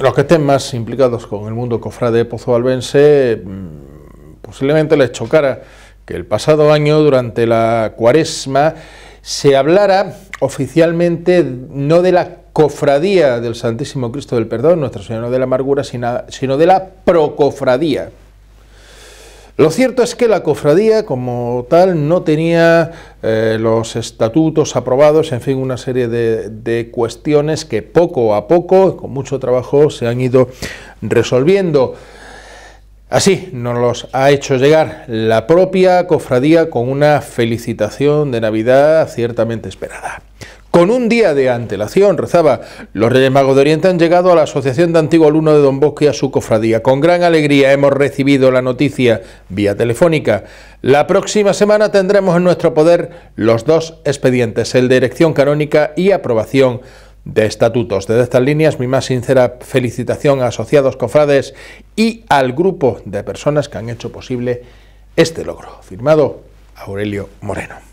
Los que estén más implicados con el mundo cofrade pozoalbense mm, posiblemente les chocara que el pasado año, durante la cuaresma, se hablara oficialmente no de la cofradía del Santísimo Cristo del Perdón, Nuestra Señora de la Amargura, sino de la procofradía. Lo cierto es que la cofradía como tal no tenía eh, los estatutos aprobados, en fin, una serie de, de, cuestiones que poco a poco, con mucho trabajo, se han ido resolviendo. Así nos los ha hecho llegar la propia cofradía con una felicitación de Navidad ciertamente esperada. Con un día de antelación, rezaba, los Reyes Magos de Oriente han llegado a la Asociación de antiguo alumno de Don Bosque a su cofradía. Con gran alegría hemos recibido la noticia vía telefónica. La próxima semana tendremos en nuestro poder los dos expedientes, el de erección canónica y aprobación de estatutos. Desde estas líneas, mi más sincera felicitación a asociados cofrades y al grupo de personas que han hecho posible este logro. Firmado Aurelio Moreno.